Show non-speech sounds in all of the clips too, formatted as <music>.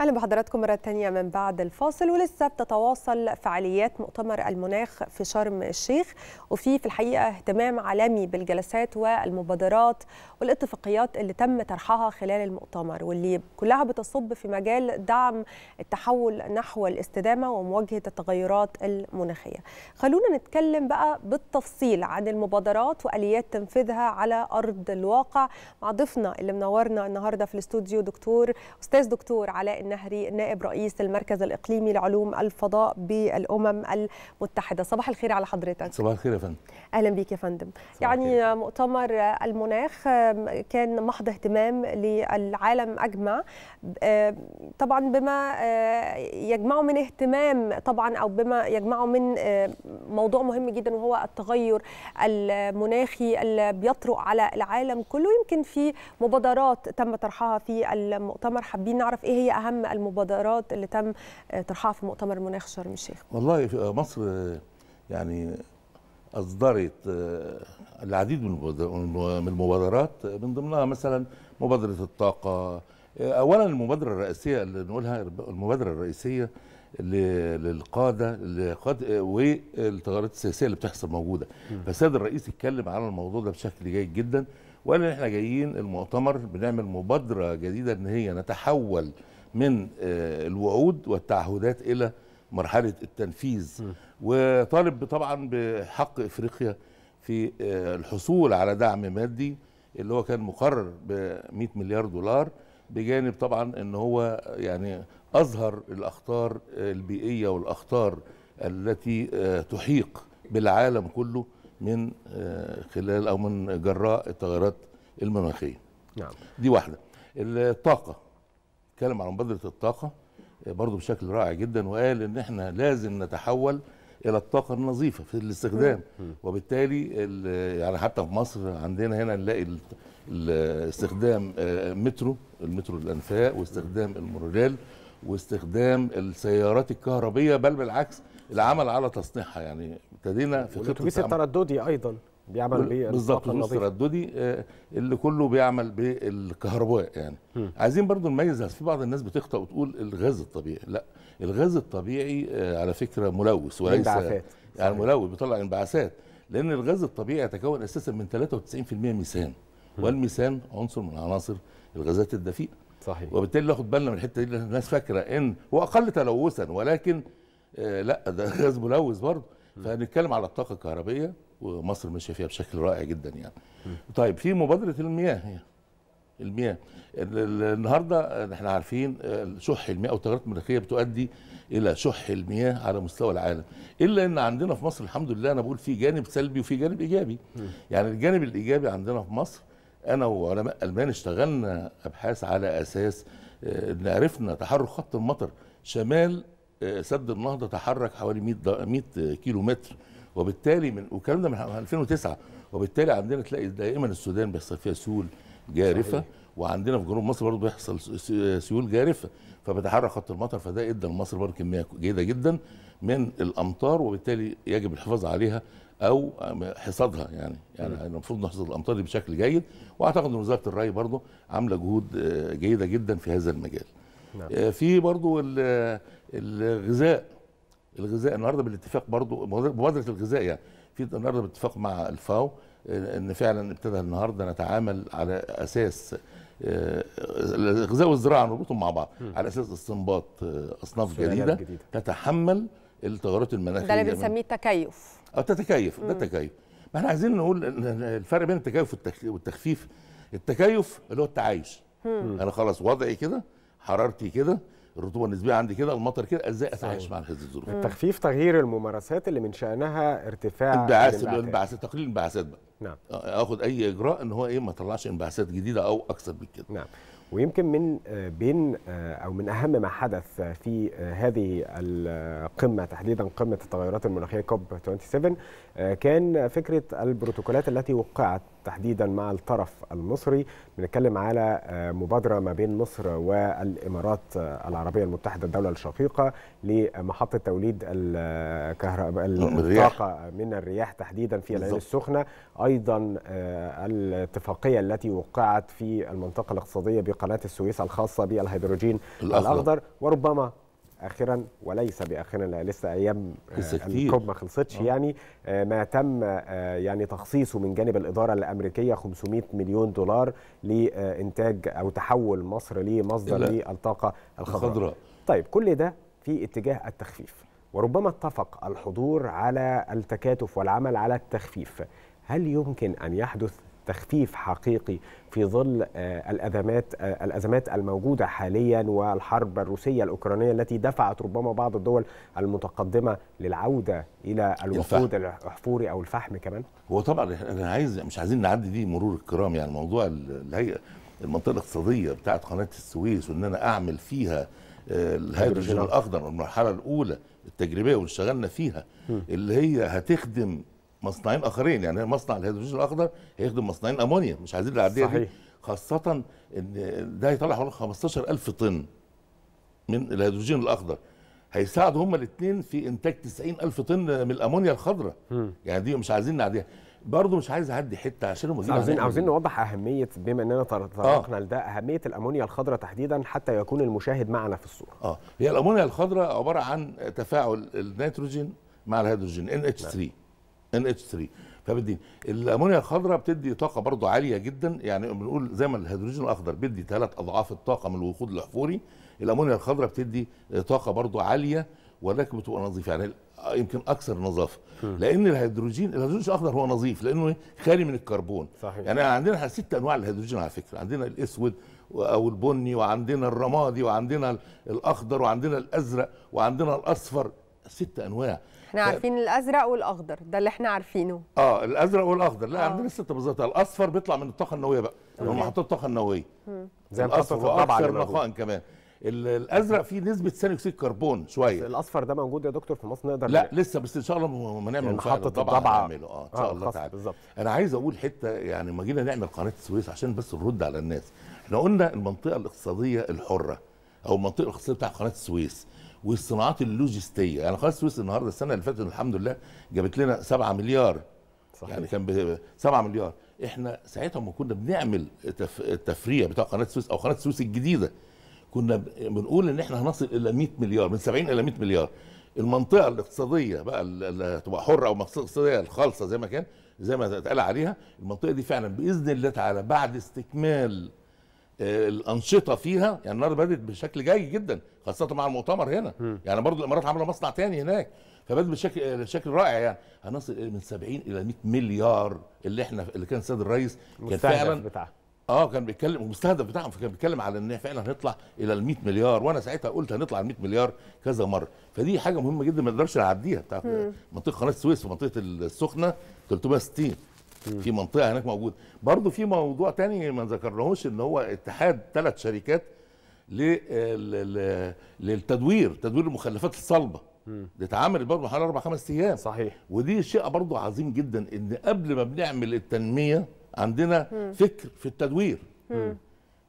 اهلا بحضراتكم مره تانية من بعد الفاصل ولسه بتتواصل فعاليات مؤتمر المناخ في شرم الشيخ وفي في الحقيقه اهتمام عالمي بالجلسات والمبادرات والاتفاقيات اللي تم طرحها خلال المؤتمر واللي كلها بتصب في مجال دعم التحول نحو الاستدامه ومواجهه التغيرات المناخيه. خلونا نتكلم بقى بالتفصيل عن المبادرات واليات تنفيذها على ارض الواقع مع ضيفنا اللي منورنا النهارده في الاستوديو دكتور استاذ دكتور علاء النهري نائب رئيس المركز الإقليمي لعلوم الفضاء بالأمم المتحدة صباح الخير على حضرتك صباح الخير يا فندم أهلا بك يا فندم يعني خير. مؤتمر المناخ كان محض اهتمام للعالم أجمع طبعا بما آه، يجمعه من اهتمام طبعا أو بما يجمعه من موضوع مهم جدا وهو التغير المناخي اللي بيطرق على العالم كله يمكن في مبادرات تم طرحها في المؤتمر حابين نعرف ايه هي اهم اهم المبادرات اللي تم آه، طرحها في مؤتمر مناخ شرم الشيخ والله آه، مصر آه، يعني اصدرت العديد من المبادرات من ضمنها مثلا مبادره الطاقه اولا المبادره الرئيسيه اللي نقولها المبادره الرئيسيه للقاده للقاد والتغيرات السياسيه اللي بتحصل موجوده فالسيد الرئيس اتكلم على الموضوع ده بشكل جيد جدا وقال ان احنا جايين المؤتمر بنعمل مبادره جديده ان هي نتحول من آه، الوعود والتعهدات الى مرحله التنفيذ وطالب طبعا بحق افريقيا في آه، الحصول على دعم مادي اللي هو كان مقرر ب 100 مليار دولار بجانب طبعا ان هو يعني اظهر الاخطار البيئيه والاخطار التي آه، تحيق بالعالم كله من خلال او من جراء التغيرات المناخيه. نعم. دي واحده. الطاقه اتكلم على مبادره الطاقه آه، برضه بشكل رائع جدا وقال ان احنا لازم نتحول الى الطاقه النظيفه في الاستخدام وبالتالي يعني حتى في مصر عندنا هنا نلاقي استخدام آه، مترو المترو الانفاق واستخدام المونوريل واستخدام السيارات الكهربيه بل بالعكس العمل على تصنيعها يعني ابتدينا في خطه الترددي ايضا بيعمل بالظبط زوز ترددي آه، اللي كله بيعمل بالكهرباء يعني م. عايزين برضو نميز في بعض الناس بتخطأ وتقول الغاز الطبيعي لا الغاز الطبيعي آه، على فكره ملوث وليس انبعاثات يعني ملوث بيطلع انبعاثات لان الغاز الطبيعي يتكون اساسا من 93% ميثان والميثان عنصر من عناصر الغازات الدفيئه صحيح وبالتالي ناخد بالنا من الحته دي الناس فاكره ان هو اقل تلوثا ولكن آه لا ده <laughs> غاز ملوث برضه فهنتكلم على الطاقه الكهربيه ومصر ماشيه فيها بشكل رائع جدا يعني طيب في مبادره المياه هي. المياه النهارده احنا عارفين آه، شح المياه او التغيرات المناخيه بتؤدي الى شح المياه على مستوى العالم الا ان عندنا في مصر الحمد لله انا بقول في جانب سلبي وفي جانب ايجابي م. يعني الجانب الايجابي عندنا في مصر انا وعلماء المان اشتغلنا ابحاث على اساس آه، ان عرفنا تحرك خط المطر شمال آه، سد النهضه تحرك حوالي 100 100 كيلو متر وبالتالي من والكلام ده من 2009 وبالتالي عندنا تلاقي دائما السودان بيحصل فيها سيول جارفه صحيح. وعندنا في جنوب مصر برضه بيحصل سيول جارفه فبتحرك خط المطر فده ادى لمصر برضه كميه جيده جدا من الامطار وبالتالي يجب الحفاظ عليها او حصادها يعني يعني المفروض نحصد الامطار دي بشكل جيد واعتقد ان وزاره الري برضه عامله جهود آه، جيده جدا في هذا المجال نعم. آه، في برضه آه، الغذاء الغذاء النهارده بالاتفاق برضو مبادره الغذاء يعني في النهارده باتفاق مع الفاو آه، ان فعلا ابتدى النهارده نتعامل على اساس آه، الغذاء والزراعه نربطهم مع بعض على اساس استنباط آه، اصناف جديده, تتحمل التغيرات المناخيه ده اللي بنسميه التكيف اه تتكيف ده التكيف ما احنا عايزين نقول الفرق بين التكيف والتخفيف التكيف اللي هو التعايش انا خلاص وضعي كده حرارتي كده الرطوبه النسبيه عندي كده المطر كده ازاي اتعايش مع هذه الظروف التخفيف تغيير الممارسات اللي من شانها ارتفاع انبعاث الانبعاثات تقليل الانبعاثات بقى نعم آه، اخد اي اجراء ان هو ايه ما طلعش انبعاثات جديده او اكثر من كده نعم ويمكن من آه، بين آه، او من اهم ما حدث في هذه القمه تحديدا قمه التغيرات المناخيه كوب 27 آه، كان فكره البروتوكولات التي وقعت تحديدا مع الطرف المصري بنتكلم على آه، مبادره ما بين مصر والامارات آه، العربيه المتحده الدوله الشقيقه لمحطه توليد الكهرباء الطاقه من الرياح تحديدا في العين السخنه ايضا الاتفاقيه التي وقعت في المنطقه الاقتصاديه بقناه السويس الخاصه بالهيدروجين الاخضر, الأخضر وربما اخرا وليس باخرا لسه ايام آه، الكوب ما خلصتش أوه. يعني آه، ما تم آه، يعني تخصيصه من جانب الاداره الامريكيه 500 مليون دولار لانتاج او تحول مصر لمصدر للطاقه الخضراء. الخضراء طيب كل ده في اتجاه التخفيف وربما اتفق الحضور على التكاتف والعمل على التخفيف هل يمكن ان يحدث تخفيف حقيقي في ظل آه، الأزمات آه، الأزمات الموجودة حاليا والحرب الروسية الأوكرانية التي دفعت ربما بعض الدول المتقدمة للعودة إلى الوقود الأحفوري أو الفحم كمان هو طبعا أنا عايز مش عايزين نعدي دي مرور الكرام يعني موضوع الهيئة المنطقة الاقتصادية بتاعت قناة السويس وإن أنا أعمل فيها آه، الهيدروجين الأخضر المرحلة الأولى التجريبية واللي اشتغلنا فيها اللي هي هتخدم مصنعين اخرين يعني مصنع الهيدروجين الاخضر هيخدم مصنعين امونيا مش عايزين العاديه صحيح. دي خاصه ان ده هيطلع حوالي 15000 طن من الهيدروجين الاخضر هيساعدوا هما الاثنين في انتاج 90000 طن من الامونيا الخضراء يعني دي مش عايزين نعديها برضه مش عايز اعدي حته عشان المذيع عاوزين عاوزين نوضح اهميه بما اننا آه. تطرقنا آه. لده اهميه الامونيا الخضراء تحديدا حتى يكون المشاهد معنا في الصوره. اه هي الامونيا الخضراء عباره عن تفاعل النيتروجين مع الهيدروجين NH3 ان اتش 3 فبتدي الامونيا الخضراء بتدي طاقه برضه عاليه جدا يعني بنقول زي ما الهيدروجين الاخضر بيدي ثلاث اضعاف الطاقه من الوقود الاحفوري الامونيا الخضراء بتدي آه، طاقه برضه عاليه ولكن بتبقى نظيفه يعني يمكن اكثر نظافه لان الهيدروجين الهيدروجين الاخضر هو نظيف لانه خالي من الكربون صحيح. يعني عندنا ست انواع الهيدروجين على فكره عندنا الاسود او البني وعندنا الرمادي وعندنا الاخضر وعندنا الازرق وعندنا الاصفر ست انواع احنا عارفين الازرق والاخضر ده اللي احنا عارفينه اه الازرق والاخضر لا آه. عندنا الست بالظبط الاصفر بيطلع من الطاقه النوويه بقى من محطات الطاقه النوويه زي الاصفر واكثر نقاء كمان الازرق فيه نسبه ثاني اكسيد الكربون شويه الاصفر ده موجود يا دكتور في مصر نقدر لا نقل. لسه بس ان شاء الله ما نعمل محطه الضبعه نعمله اه ان شاء آه الله تعالى بالظبط انا عايز اقول حته يعني ما جينا نعمل قناه السويس عشان بس نرد على الناس احنا قلنا المنطقه الاقتصاديه الحره او المنطقه الاقتصاديه بتاع قناه السويس والصناعات اللوجستيه يعني قناه السويس النهارده السنه اللي فاتت الحمد لله جابت لنا 7 مليار صحيح. يعني كان 7 مليار احنا ساعتها ما كنا بنعمل التفريع بتاع قناه السويس او قناه السويس الجديده كنا بنقول ان احنا هنصل الى 100 مليار من 70 الى 100 مليار المنطقه الاقتصاديه بقى اللي هتبقى حره او منطقه اقتصاديه الخالصه زي ما كان زي ما اتقال عليها المنطقه دي فعلا باذن الله تعالى بعد استكمال الانشطه فيها يعني النهارده بدات بشكل جيد جدا خاصه مع المؤتمر هنا يعني برضو الامارات عامله مصنع تاني هناك فبدات بشكل بشكل رائع يعني هنصل من 70 الى 100 مليار اللي احنا اللي كان السيد الرئيس كان فعلا بتاعها. اه كان بيتكلم المستهدف بتاعهم فكان بيتكلم على ان فعلا هنطلع الى ال 100 مليار وانا ساعتها قلت هنطلع ال 100 مليار كذا مره فدي حاجه مهمه جدا ما نقدرش نعديها بتاعت منطقه قناه السويس في منطقه السخنه 360 في منطقه هناك موجوده برضه في موضوع تاني ما ذكرناهوش ان هو اتحاد ثلاث شركات للتدوير تدوير المخلفات الصلبه دي اتعملت برضه حوالي اربع خمس ايام صحيح ودي شيء برضه عظيم جدا ان قبل ما بنعمل التنميه عندنا مم. فكر في التدوير مم.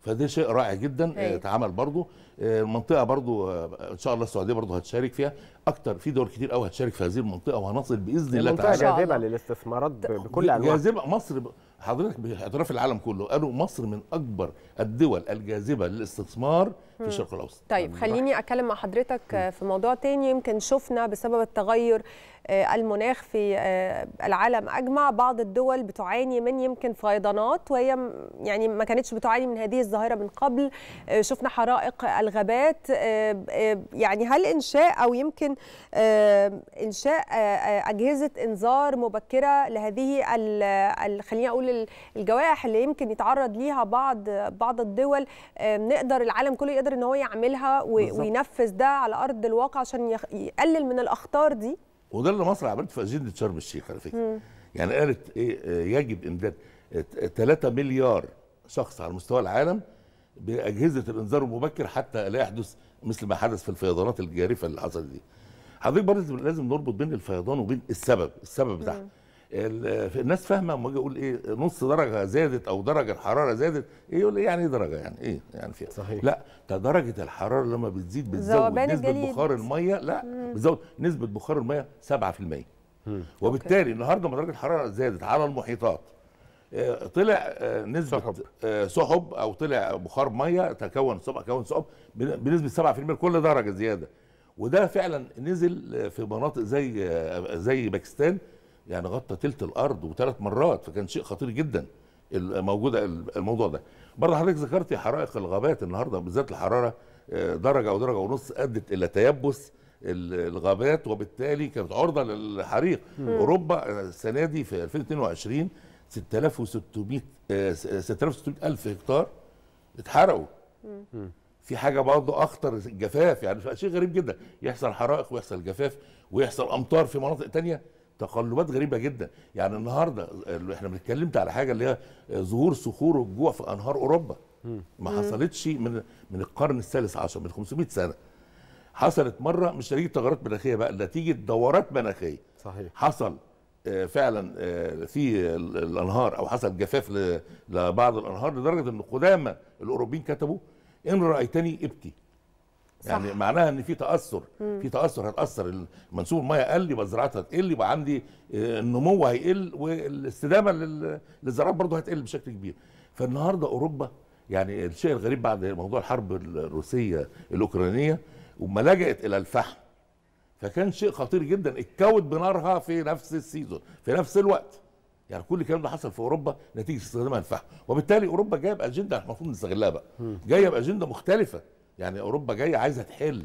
فده شيء رائع جدا أيوة. اتعمل برضه المنطقه آه، برضو آه، ان شاء الله السعوديه برضو هتشارك فيها اكتر في دول كتير قوي هتشارك في هذه المنطقه وهنصل باذن الله تعالى منطقه جاذبه للاستثمارات بكل انواعها جاذبه مصر حضرتك باعتراف العالم كله قالوا مصر من اكبر الدول الجاذبه للاستثمار في الشرق الاوسط طيب يعني خليني اتكلم مع حضرتك في موضوع تاني يمكن شفنا بسبب التغير آه، المناخ في العالم اجمع بعض الدول بتعاني من يمكن فيضانات وهي يعني ما كانتش بتعاني من هذه الظاهره من قبل شفنا حرائق الغابات آه، آه، يعني هل إنشاء أو يمكن آه، إنشاء أجهزة إنذار مبكرة لهذه خلينا أقول الجوائح اللي يمكن يتعرض ليها بعض بعض الدول نقدر العالم كله يقدر إن هو يعملها وينفذ ده على أرض الواقع عشان يقلل من الأخطار دي وده اللي مصر عملته في أجندة شرم الشيخ على فكرة يعني قالت إيه يجب إمداد 3 مليار شخص على مستوى العالم باجهزه الانذار المبكر حتى لا يحدث مثل ما حدث في الفيضانات الجارفه اللي حصلت دي. حضرتك برضه لازم نربط بين الفيضان وبين السبب، السبب بتاعها. الناس فاهمه اما اجي اقول ايه نص درجه زادت او درجه الحراره زادت ايه يقول لي إيه يعني ايه درجه يعني ايه يعني فيها صحيح لا ده درجه الحراره لما بتزيد بتزود نسبه الجليد. بخار الميه لا مم. بتزود نسبه بخار الميه 7% وبالتالي النهارده لما درجه الحراره زادت على المحيطات آه، طلع آه، نسبه سحب, آه، سحب او طلع بخار ميه تكون سحب تكون سحب بنسبه 7% لكل درجه زياده وده فعلا نزل في مناطق زي زي باكستان يعني غطى تلت الارض وثلاث مرات فكان شيء خطير جدا موجوده الموضوع ده برضه حضرتك ذكرتي حرائق الغابات النهارده بالذات الحراره درجه او درجه ونص ادت الى تيبس الغابات وبالتالي كانت عرضه للحريق اوروبا السنه دي في 2022 6600 6600 آه، آه، الف هكتار اتحرقوا في حاجه برضه اخطر الجفاف يعني شيء غريب جدا يحصل حرائق ويحصل جفاف ويحصل امطار في مناطق تانية تقلبات غريبه جدا يعني النهارده احنا بنتكلمت على حاجه اللي هي ظهور صخور الجوع في انهار اوروبا ما حصلتش من من القرن الثالث عشر من 500 سنه حصلت مره مش نتيجه تغيرات مناخيه بقى نتيجه دورات مناخيه صحيح حصل فعلا آه، في الانهار او حصل جفاف لبعض الانهار لدرجه ان قدامى الاوروبيين كتبوا ان رايتني ابكي صح. يعني معناها ان في تاثر مم. في تاثر هتاثر منسوب الميه قل مزرعتها هتقل يبقى عندي آه، النمو هيقل والاستدامه للزراعه برضه هتقل بشكل كبير فالنهارده اوروبا يعني الشيء الغريب بعد موضوع الحرب الروسيه الاوكرانيه وما لجأت الى الفحم فكان شيء خطير جدا اتكوت بنارها في نفس السيزون في نفس الوقت يعني كل الكلام ده حصل في اوروبا نتيجه استخدامها الفحم وبالتالي اوروبا جايه باجنده احنا المفروض نستغلها بقى جايه باجنده مختلفه يعني اوروبا جايه عايزه تحل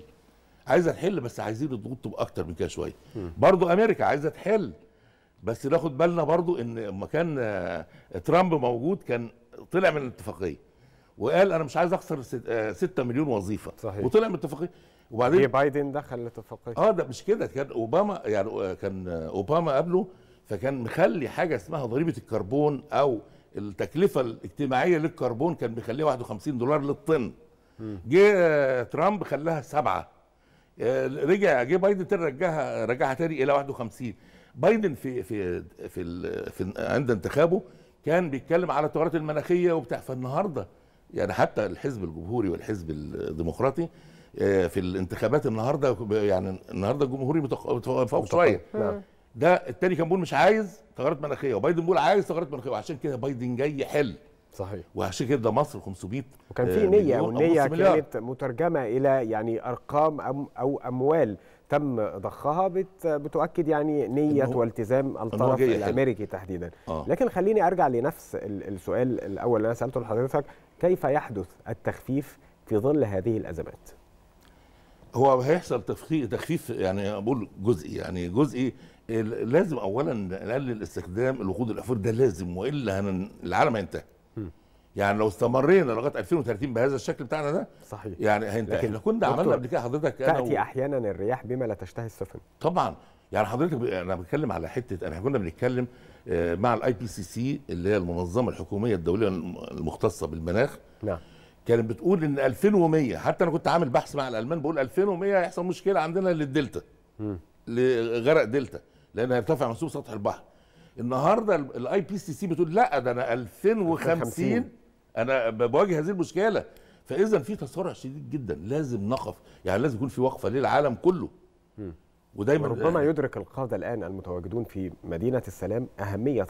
عايزه تحل بس عايزين الضغوط تبقى اكتر من كده شويه برضو امريكا عايزه تحل بس ناخد بالنا برضو ان لما كان آه، ترامب موجود كان طلع من الاتفاقيه وقال انا مش عايز اخسر 6 آه، مليون وظيفه صحيح. وطلع من الاتفاقيه وبعدين جي بايدن دخل الاتفاقيه اه ده مش كده كان اوباما يعني كان اوباما قبله فكان مخلي حاجه اسمها ضريبه الكربون او التكلفه الاجتماعيه للكربون كان بيخليها 51 دولار للطن جه ترامب خلاها سبعه آه، رجع جه بايدن رجعها رجعها تاني الى 51 بايدن في في في, في عند انتخابه كان بيتكلم على التغيرات المناخيه وبتاع فالنهارده يعني حتى الحزب الجمهوري والحزب الديمقراطي آه، في الانتخابات النهارده يعني النهارده الجمهوري متفوق شويه نعم. نعم. ده التاني كان بيقول مش عايز ثغرات مناخيه وبايدن بيقول عايز ثغرات مناخيه وعشان كده بايدن جاي يحل صحيح وعشان كده مصر 500 وكان في آه، نيه والنيه كانت مترجمه الى يعني ارقام او اموال تم ضخها بتؤكد يعني نيه والتزام الطرف الامريكي تحديدا آه. لكن خليني ارجع لنفس السؤال الاول اللي انا سالته لحضرتك كيف يحدث التخفيف في ظل هذه الازمات هو هيحصل تخفيف يعني بقول جزئي يعني جزئي لازم اولا نقلل استخدام الوقود الاحفوري ده لازم والا العالم هينتهي يعني لو استمرينا لغايه 2030 بهذا الشكل بتاعنا ده صحيح يعني هينتهي لكن كنا عملنا قبل كده حضرتك تاتي و... احيانا الرياح بما لا تشتهي السفن طبعا يعني حضرتك ب... انا بتكلم على حته احنا كنا بنتكلم آه، مع الاي بي سي سي اللي هي المنظمه الحكوميه الدوليه المختصه بالمناخ نعم كانت بتقول ان 2100 حتى انا كنت عامل بحث مع الالمان بقول 2100 هيحصل مشكله عندنا للدلتا لغرق دلتا لان هيرتفع منسوب سطح البحر النهارده الاي بي سي سي بتقول لا ده انا 2050 انا بواجه هذه المشكله فاذا في تسارع شديد جدا لازم نقف يعني لازم يكون في وقفه للعالم كله ودايما ربما يعني يدرك القاده الان المتواجدون في مدينه السلام اهميه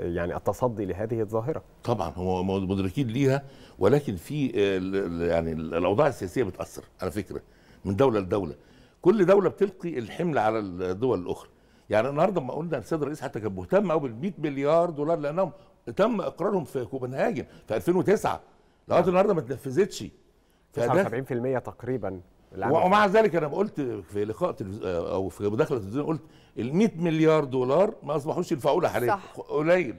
يعني التصدي لهذه الظاهره طبعا هو مدركين ليها ولكن في آه، يعني الاوضاع السياسيه بتاثر على فكره من دوله لدوله كل دوله بتلقي الحمل على الدول الاخرى يعني النهارده ما قلنا السيد الرئيس حتى كان مهتم قوي بال 100 مليار دولار لانهم تم اقرارهم في كوبنهاجن في 2009 لغايه نعم. النهارده ما تنفذتش 79% تقريبا ومع ذلك انا قلت في لقاء او في مداخله التلفزيون قلت ال 100 مليار دولار ما اصبحوش يدفعوا لها حاليا قليل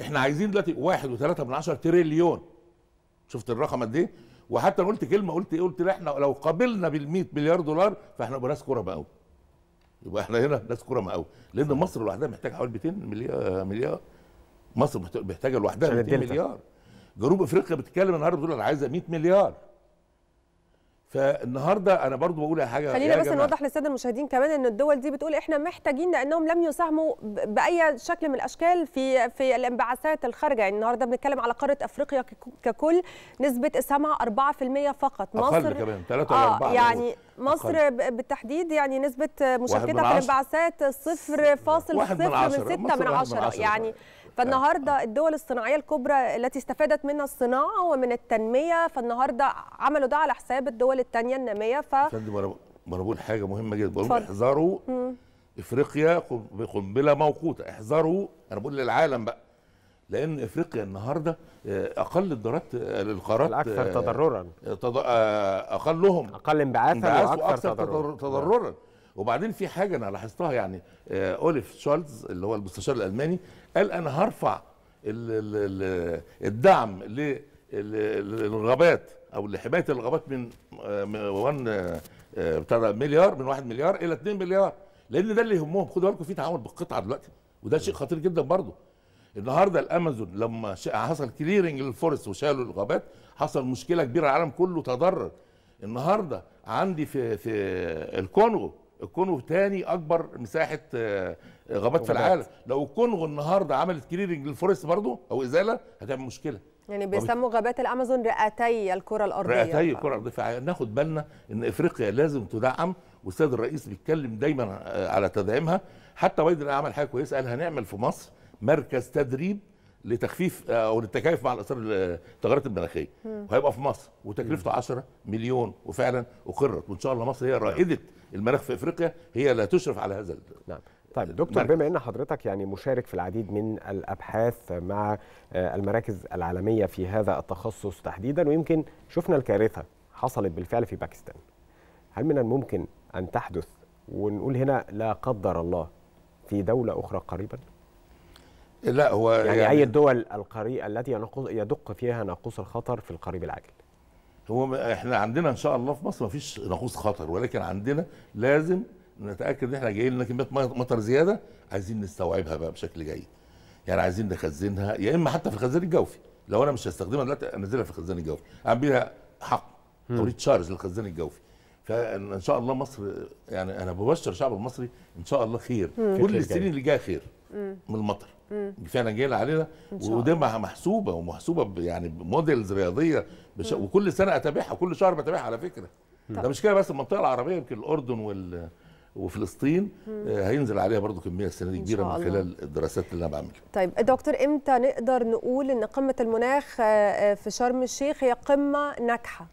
احنا عايزين دلوقتي 1.3 تريليون شفت الرقم قد ايه؟ وحتى قلت كلمه قلت ايه؟ قلت احنا لو قابلنا بال 100 مليار دولار فاحنا نبقى ناس كوره بقى يبقى احنا هنا ناس كوره بقى لان مصر لوحدها محتاجه حوالي 200 مليار مليار مصر محتاجه لوحدها 200 مليار جنوب افريقيا بتتكلم النهارده بتقول انا عايزه 100 مليار فالنهارده انا برضو بقول حاجه خلينا بس نوضح للساده المشاهدين كمان ان الدول دي بتقول احنا محتاجين لانهم لم يساهموا باي شكل من الاشكال في في الانبعاثات الخارجه يعني النهارده بنتكلم على قاره افريقيا ككل نسبه اسهامها 4% فقط مصر اقل كمان 3 آه 4 يعني مصر أقل. بالتحديد يعني نسبه مشاركتها في الانبعاثات 0.06 من 10 يعني فالنهارده الدول الصناعيه الكبرى التي استفادت من الصناعه ومن التنميه فالنهارده عملوا ده على حساب الدول الثانيه الناميه ف ما انا بقول حاجه مهمه جدا بقول احذروا افريقيا بقنبله موقوته احذروا انا بقول للعالم بقى لان افريقيا النهارده آه، اقل الدارات آه، للقارات الاكثر آه، تضررا اقلهم اقل انبعاثا واكثر تضررا, تضررا. وبعدين في حاجه انا لاحظتها يعني آه، اوليف شولتز اللي هو المستشار الالماني قال انا هرفع الدعم للغابات او لحمايه الغابات من 1 آه، آه، بتاع مليار من 1 مليار الى 2 مليار لان ده اللي يهمهم خدوا بالكم في تعامل بالقطعه دلوقتي وده شيء خطير جدا برضه النهارده الامازون لما حصل كليرنج للفورست وشالوا الغابات حصل مشكله كبيره العالم كله تضرر النهارده عندي في في الكونغو الكونغو تاني اكبر مساحه آه، غابات في العالم لو الكونغو النهارده عملت كليرنج للفورست برضه او ازاله هتعمل مشكله يعني بيسموا غابات الامازون رئتي الكره الارضيه رئتي الكره الارضيه فناخد بالنا ان افريقيا لازم تدعم والسيد الرئيس بيتكلم دايما آه، على تدعيمها حتى بايدن عمل حاجه كويسه قال هنعمل في مصر مركز تدريب لتخفيف آه، او للتكيف مع الاثار التغيرات آه، المناخيه وهيبقى في مصر وتكلفته 10 مليون وفعلا اقرت وان شاء الله مصر هي نعم. رائده المناخ في افريقيا هي اللي تشرف على هذا نعم طيب دكتور بما ان حضرتك يعني مشارك في العديد من الابحاث مع آه، المراكز العالميه في هذا التخصص تحديدا ويمكن شفنا الكارثه حصلت بالفعل في باكستان هل من الممكن ان تحدث ونقول هنا لا قدر الله في دوله اخرى قريبا لا هو يعني, يعني اي الدول القري التي يدق فيها ناقوس الخطر في القريب العاجل هو احنا عندنا ان شاء الله في مصر مفيش ناقوس خطر ولكن عندنا لازم نتاكد ان احنا جايين لنا كميه مطر زياده عايزين نستوعبها بقى بشكل جيد يعني عايزين نخزنها يا يعني اما حتى في الخزان الجوفي لو انا مش هستخدمها دلوقتي انزلها في الخزان الجوفي اعمل بيها حق توريد شارج للخزان الجوفي فان شاء الله مصر يعني انا ببشر الشعب المصري ان شاء الله خير كل السنين اللي جايه خير من المطر فعلا جاي علينا ودمها محسوبه ومحسوبه يعني موديلز رياضيه بش... وكل سنه اتابعها كل شهر بتابعها على فكره مم. ده مش كده بس المنطقه العربيه يمكن الاردن وال وفلسطين آه، هينزل عليها برضو كميه السنه دي كبيره من خلال الدراسات اللي انا بعملها. طيب دكتور امتى نقدر نقول ان قمه المناخ آه، آه، في شرم الشيخ هي قمه ناجحه؟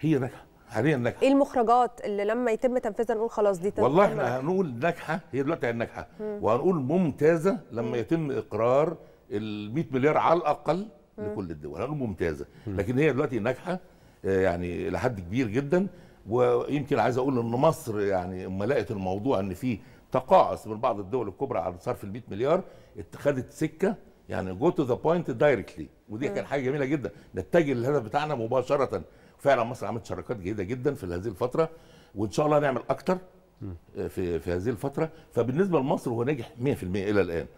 هي ناجحه حاليا ناجحه ايه المخرجات اللي لما يتم تنفيذها نقول خلاص دي والله احنا هنقول ناجحه هي دلوقتي ناجحه وهنقول ممتازه لما مم. يتم اقرار ال 100 مليار على الاقل مم. لكل الدول هنقول ممتازه مم. لكن هي دلوقتي ناجحه آه، يعني لحد كبير جدا ويمكن عايز اقول ان مصر يعني اما لقت الموضوع ان في تقاعس من بعض الدول الكبرى على صرف ال 100 مليار اتخذت سكه يعني جو تو ذا بوينت دايركتلي ودي كانت حاجه جميله جدا نتجه للهدف بتاعنا مباشره فعلا مصر عملت شراكات جيده جدا في هذه الفتره وان شاء الله هنعمل اكتر في في هذه الفتره فبالنسبه لمصر هو نجح 100% الى الان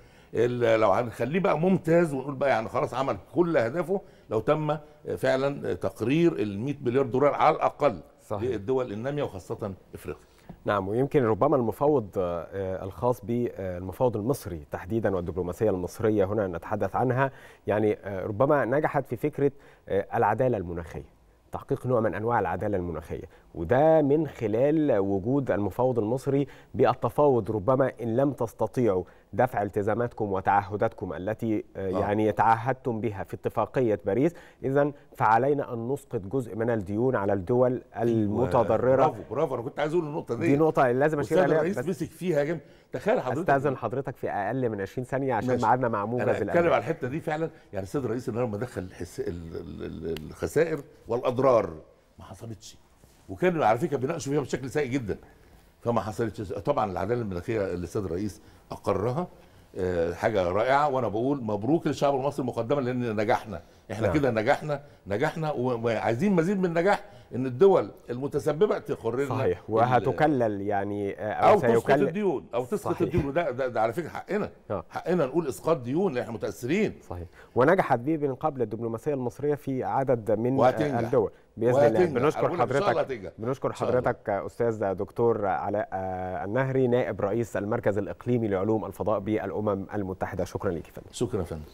لو هنخليه بقى ممتاز ونقول بقى يعني خلاص عمل كل اهدافه لو تم فعلا تقرير ال 100 مليار دولار على الاقل صحيح. للدول الناميه وخاصه افريقيا نعم ويمكن ربما المفاوض آه، الخاص بالمفاوض المصري تحديدا والدبلوماسيه المصريه هنا نتحدث عنها يعني آه، ربما نجحت في فكره آه، العداله المناخيه تحقيق نوع من انواع العداله المناخيه وده من خلال وجود المفاوض المصري بالتفاوض ربما ان لم تستطيعوا دفع التزاماتكم وتعهداتكم التي آه، آه. يعني تعهدتم بها في اتفاقية باريس إذا فعلينا أن نسقط جزء من الديون على الدول المتضررة برافو برافو أنا كنت عايز أقول النقطة دي دي نقطة لازم أشير عليها الرئيس مسك فيها جم. تخيل حضرتك استاذن حضرتك في اقل من 20 ثانيه عشان ميعادنا مع موجز انا بتكلم على الحته دي فعلا يعني السيد الرئيس النهارده لما دخل الخسائر والاضرار ما حصلتش وكانوا على فكره بيناقشوا فيها بشكل سيء جدا فما حصلتش طبعا العداله الملكيه الاستاذ الرئيس اقرها آه، حاجه رائعه وانا بقول مبروك للشعب المصري مقدما لان نجحنا احنا نعم. كده نجحنا نجحنا وعايزين مزيد من النجاح ان الدول المتسببه تقررنا صحيح وهتكلل يعني آه، او, أو تسقط الديون او تسقط الديون وده ده, ده على فكره حقنا آه. حقنا نقول اسقاط ديون احنا متاثرين صحيح ونجحت به من قبل الدبلوماسيه المصريه في عدد من وهتنجح. الدول باذن الله بنشكر حضرتك بنشكر حضرتك استاذ دكتور علاء آه، النهري نائب رئيس المركز الاقليمي لعلوم الفضاء بالامم المتحده شكرا لك فندم شكرا فندم